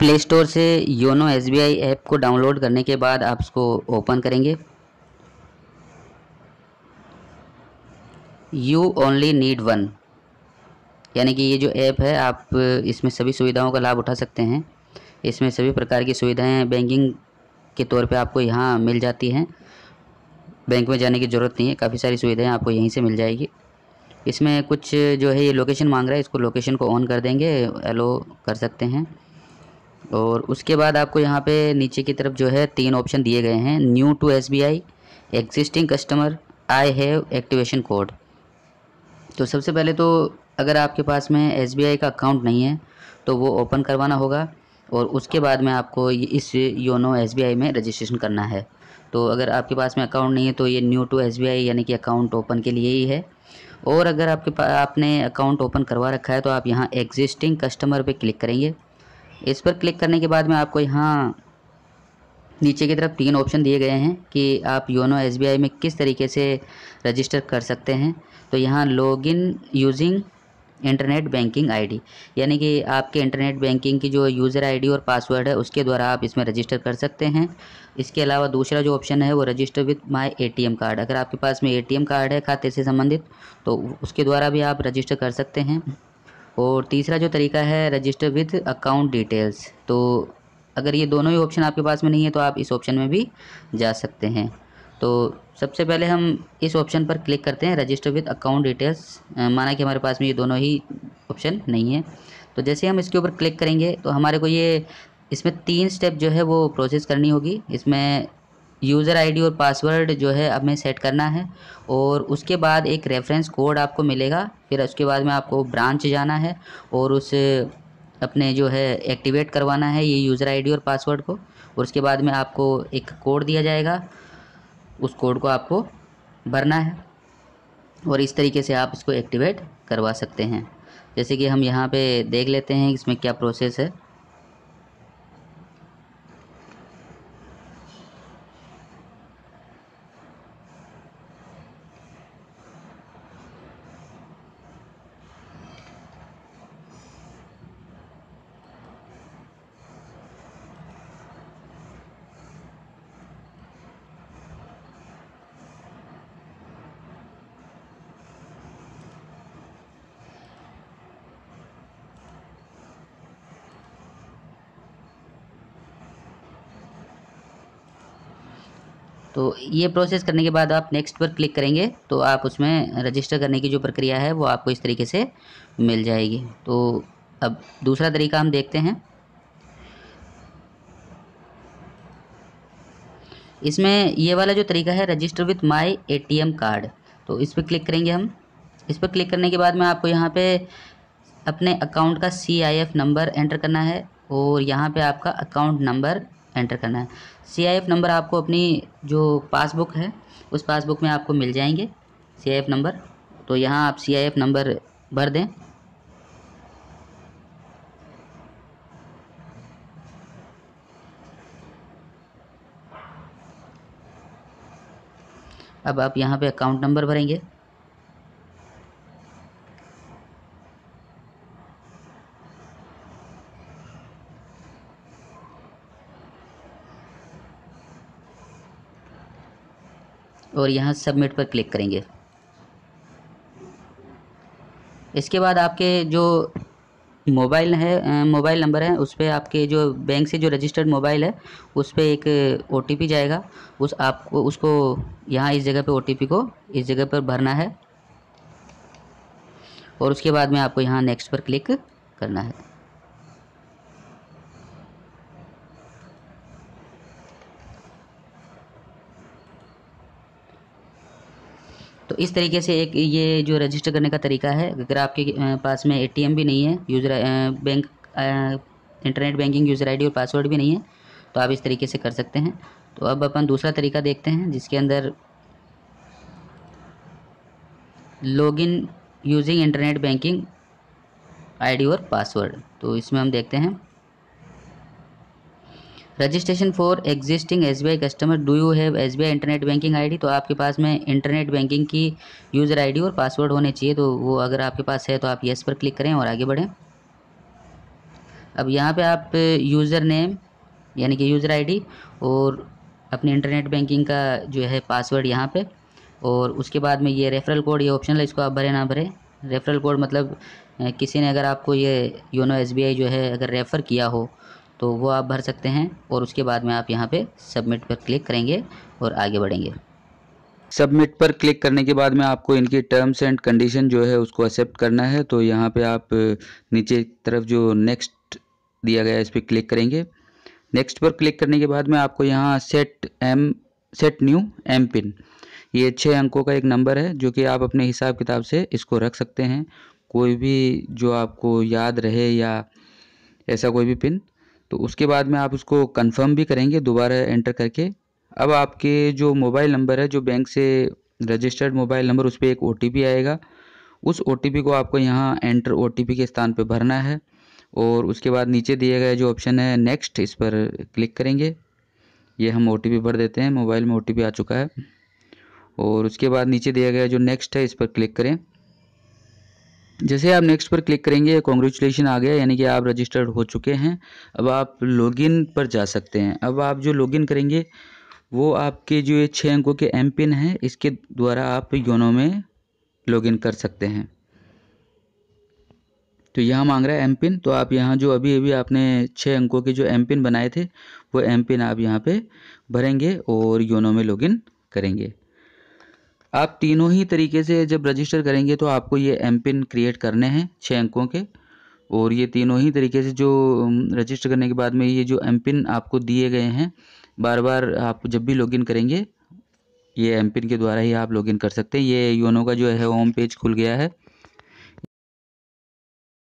play store से YONO S B I app को download करने के बाद आप इसको ओपन करेंगे यू ओनली नीड वन यानी कि ये जो ऐप है आप इसमें सभी सुविधाओं का लाभ उठा सकते हैं इसमें सभी प्रकार की सुविधाएं बैंकिंग के तौर पे आपको यहाँ मिल जाती हैं बैंक में जाने की ज़रूरत नहीं है काफ़ी सारी सुविधाएं आपको यहीं से मिल जाएगी इसमें कुछ जो है ये लोकेशन मांग रहा है इसको लोकेशन को ऑन कर देंगे एलो कर सकते हैं और उसके बाद आपको यहाँ पे नीचे की तरफ जो है तीन ऑप्शन दिए गए हैं new to S B I existing customer I have activation code तो सबसे पहले तो अगर आपके पास में एस बी आई का अकाउंट नहीं है तो वो ओपन करवाना होगा और उसके बाद में आपको इस योनो एस बी आई में रजिस्ट्रेशन करना है तो अगर आपके पास में अकाउंट नहीं है तो ये new to S B I यानी कि अकाउंट ओपन के लिए ही है और अगर आपके पास आपने अकाउंट ओपन करवा रखा है तो आप यहाँ एग्जिस्टिंग कस्टमर पर क्लिक करेंगे इस पर क्लिक करने के बाद में आपको यहाँ नीचे की तरफ तीन ऑप्शन दिए गए हैं कि आप योनो एस में किस तरीके से रजिस्टर कर सकते हैं तो यहाँ login using internet banking ID यानी कि आपके इंटरनेट बैंकिंग की जो यूज़र आईडी और पासवर्ड है उसके द्वारा आप इसमें रजिस्टर कर सकते हैं इसके अलावा दूसरा जो ऑप्शन है वो register with my ATM card अगर आपके पास में एटीएम कार्ड है खाते से संबंधित तो उसके द्वारा भी आप रजिस्टर कर सकते हैं और तीसरा जो तरीका है रजिस्टर विद अकाउंट डिटेल्स तो अगर ये दोनों ही ऑप्शन आपके पास में नहीं है तो आप इस ऑप्शन में भी जा सकते हैं तो सबसे पहले हम इस ऑप्शन पर क्लिक करते हैं रजिस्टर विद अकाउंट डिटेल्स माना कि हमारे पास में ये दोनों ही ऑप्शन नहीं है तो जैसे हम इसके ऊपर क्लिक करेंगे तो हमारे को ये इसमें तीन स्टेप जो है वो प्रोसेस करनी होगी इसमें यूज़र आईडी और पासवर्ड जो है हमें सेट करना है और उसके बाद एक रेफरेंस कोड आपको मिलेगा फिर उसके बाद में आपको ब्रांच जाना है और उस अपने जो है एक्टिवेट करवाना है ये यूज़र आईडी और पासवर्ड को और उसके बाद में आपको एक कोड दिया जाएगा उस कोड को आपको भरना है और इस तरीके से आप इसको एक्टिवेट करवा सकते हैं जैसे कि हम यहाँ पर देख लेते हैं इसमें क्या प्रोसेस है तो ये प्रोसेस करने के बाद आप नेक्स्ट पर क्लिक करेंगे तो आप उसमें रजिस्टर करने की जो प्रक्रिया है वो आपको इस तरीके से मिल जाएगी तो अब दूसरा तरीका हम देखते हैं इसमें ये वाला जो तरीका है register with my ATM card तो इस पर क्लिक करेंगे हम इस पर क्लिक करने के बाद में आपको यहाँ पे अपने अकाउंट का C I F number enter करना है और यहाँ पे आपका अकाउंट नंबर एंटर करना है सीआईएफ नंबर आपको अपनी जो पासबुक है उस पासबुक में आपको मिल जाएंगे सीआईएफ नंबर तो यहाँ आप सीआईएफ नंबर भर दें अब आप यहाँ पे अकाउंट नंबर भरेंगे और यहाँ सबमिट पर क्लिक करेंगे इसके बाद आपके जो मोबाइल है मोबाइल नंबर है उस पर आपके जो बैंक से जो रजिस्टर्ड मोबाइल है उस पर एक ओ जाएगा उस आपको उसको यहाँ इस जगह पे ओ को इस जगह पर भरना है और उसके बाद में आपको यहाँ नेक्स्ट पर क्लिक करना है तो इस तरीके से एक ये जो रजिस्टर करने का तरीका है अगर आपके पास में एटीएम भी नहीं है user bank internet banking user ID और पासवर्ड भी नहीं है तो आप इस तरीके से कर सकते हैं तो अब अपन दूसरा तरीका देखते हैं जिसके अंदर login using internet banking ID और पासवर्ड तो इसमें हम देखते हैं registration for existing S customer do you have S internet banking ID तो आपके पास में इंटरनेट बैंकिंग की यूज़र आईडी और पासवर्ड होने चाहिए तो वो अगर आपके पास है तो आप येस पर क्लिक करें और आगे बढ़ें अब यहाँ पे आप यूज़र नेम यानी कि यूज़र आईडी और अपनी इंटरनेट बैंकिंग का जो है पासवर्ड यहाँ पर और उसके बाद में ये रेफरल कोड ये ऑप्शनल है इसको आप भरें ना भरें रेफरल कोड मतलब किसी ने अगर आपको ये योनो एस जो है अगर रेफ़र किया हो तो वो आप भर सकते हैं और उसके बाद में आप यहाँ पे सबमिट पर क्लिक करेंगे और आगे बढ़ेंगे सबमिट पर क्लिक करने के बाद में आपको इनकी टर्म्स एंड कंडीशन जो है उसको एक्सेप्ट करना है तो यहाँ पे आप नीचे तरफ जो नेक्स्ट दिया गया है इस पर क्लिक करेंगे नेक्स्ट पर क्लिक करने के बाद में आपको यहाँ set M set new M PIN ये छः अंकों का एक नंबर है जो कि आप अपने हिसाब किताब से इसको रख सकते हैं कोई भी जो आपको याद रहे या ऐसा कोई भी पिन तो उसके बाद में आप उसको कंफर्म भी करेंगे दोबारा एंटर करके अब आपके जो मोबाइल नंबर है जो बैंक से रजिस्टर्ड मोबाइल नंबर उस पर एक ओ आएगा उस ओ को आपको यहाँ एंटर ओ के स्थान पर भरना है और उसके बाद नीचे दिए गए जो ऑप्शन है नेक्स्ट इस पर क्लिक करेंगे ये हम ओ भर देते हैं मोबाइल में ओ आ चुका है और उसके बाद नीचे दिया गया जो नेक्स्ट है इस पर क्लिक करें जैसे आप नेक्स्ट पर क्लिक करेंगे कॉन्ग्रेचुलेशन आ गया यानी कि आप रजिस्टर्ड हो चुके हैं अब आप लॉगिन पर जा सकते हैं अब आप जो लॉगिन करेंगे वो आपके जो ये छः अंकों के एम पिन हैं इसके द्वारा आप योनो में लॉगिन कर सकते हैं तो यहाँ मांग रहा है एम पिन तो आप यहाँ जो अभी अभी आपने छः अंकों के जो एम पिन बनाए थे वो एम पिन आप यहाँ पर भरेंगे और योनो में लॉगिन करेंगे आप तीनों ही तरीके से जब रजिस्टर करेंगे तो आपको ये एम पिन क्रिएट करने हैं छः अंकों के और ये तीनों ही तरीके से जो रजिस्टर करने के बाद में ये जो एम पिन आपको दिए गए हैं बार बार आप जब भी लॉगिन करेंगे ये एम पिन के द्वारा ही आप लॉगिन कर सकते हैं ये योनो का जो है होम पेज खुल गया है